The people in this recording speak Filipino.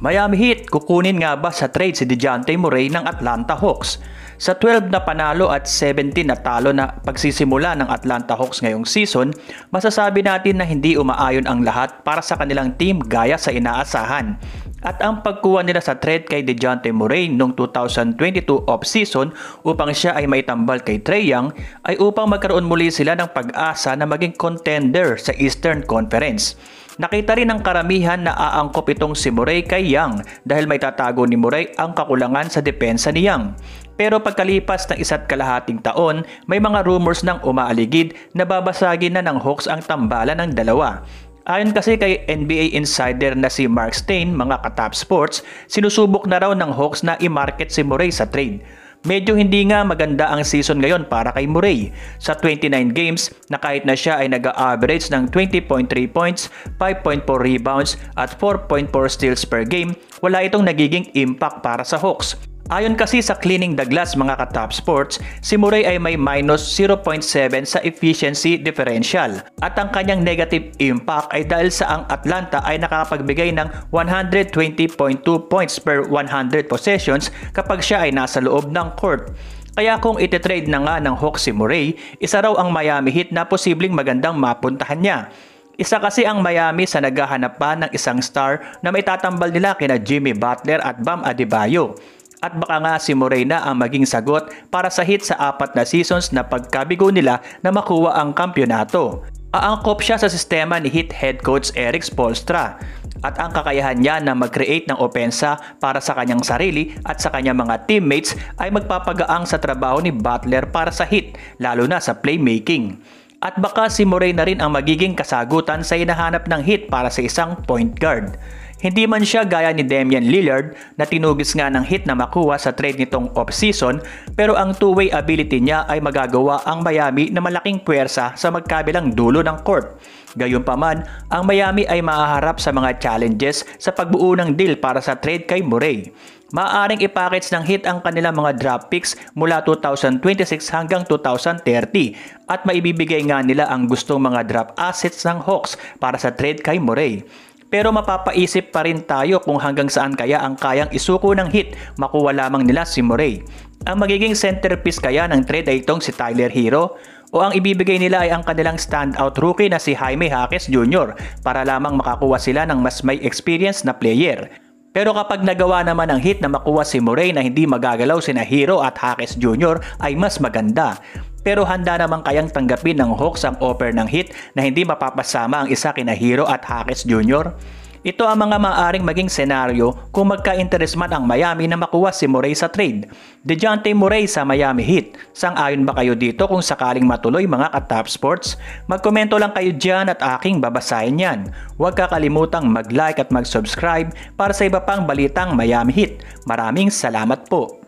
Miami Heat, kukunin nga ba sa trade si DeJounte Murray ng Atlanta Hawks? Sa 12 na panalo at 17 na talo na pagsisimula ng Atlanta Hawks ngayong season, masasabi natin na hindi umaayon ang lahat para sa kanilang team gaya sa inaasahan. At ang pagkuha nila sa trade kay DeJounte Murray noong 2022 off-season upang siya ay maitambal kay Trae Young ay upang magkaroon muli sila ng pag-asa na maging contender sa Eastern Conference. Nakita rin ng karamihan na aangkop itong si Murray kay Young dahil may tatago ni Murray ang kakulangan sa depensa ni Young. Pero pagkalipas ng isa't kalahating taon, may mga rumors ng umaaligid na babasagin na ng Hawks ang tambalan ng dalawa. Ayon kasi kay NBA insider na si Mark Stein, mga ka-top sports, sinusubok na raw ng Hawks na i-market si Murray sa trade. Medyo hindi nga maganda ang season ngayon para kay Murray sa 29 games na kahit na siya ay nag-average ng 20.3 points, 5.4 rebounds at 4.4 steals per game, wala itong nagiging impact para sa Hawks. Ayon kasi sa cleaning the glass mga ka-top sports, si Murray ay may minus 0.7 sa efficiency differential at ang kanyang negative impact ay dahil sa ang Atlanta ay nakakapagbigay ng 120.2 points per 100 possessions kapag siya ay nasa loob ng court. Kaya kung ititrade na nga ng Hawks si Murray, isa raw ang Miami Heat na posibleng magandang mapuntahan niya. Isa kasi ang Miami sa naghahanap pa ng isang star na may tatambal nila kina Jimmy Butler at Bam Adebayo at baka nga si Morena ang maging sagot para sa hit sa apat na seasons na pagkabigo nila na makuha ang kampyonato. Aangkop siya sa sistema ni hit head coach Eric Spolstra at ang kakayahan niya na mag-create ng opensa para sa kanyang sarili at sa kanyang mga teammates ay magpapagaang sa trabaho ni Butler para sa hit lalo na sa playmaking. At baka si Morena rin ang magiging kasagutan sa hinahanap ng hit para sa isang point guard. Hindi man siya gaya ni Damian Lillard na tinugis nga ng hit na makuha sa trade nitong offseason pero ang two-way ability niya ay magagawa ang Miami na malaking puwersa sa magkabilang dulo ng court. Gayunpaman, ang Miami ay maaharap sa mga challenges sa pagbuo ng deal para sa trade kay Murray. Maaring ipackage ng hit ang kanilang mga draft picks mula 2026 hanggang 2030 at maibibigay nga nila ang gustong mga draft assets ng Hawks para sa trade kay Murray. Pero mapapaisip pa rin tayo kung hanggang saan kaya ang kayang isuko ng hit makuha lamang nila si Murray. Ang magiging centerpiece kaya ng trade ay itong si Tyler Hero o ang ibibigay nila ay ang kanilang standout rookie na si Jaime Jaquez Jr. para lamang makakuha sila ng mas may experience na player. Pero kapag nagawa naman ang hit na makuha si Murray na hindi magagalaw si Hero at Hackes Jr. ay mas maganda pero handa naman kayang tanggapin ng Hawks ang offer ng hit na hindi mapapasama ang isa kina Hero at Hackett Jr. Ito ang mga maaring maging senaryo kung magka-interest man ang Miami na makuha si Murray sa trade. Dejante Murray sa Miami Heat. Sang-ayon ba kayo dito kung sakaling matuloy mga ka-top sports? Magkomento lang kayo dyan at aking babasahin yan. Huwag kakalimutang mag-like at mag-subscribe para sa iba pang balitang Miami Heat. Maraming salamat po!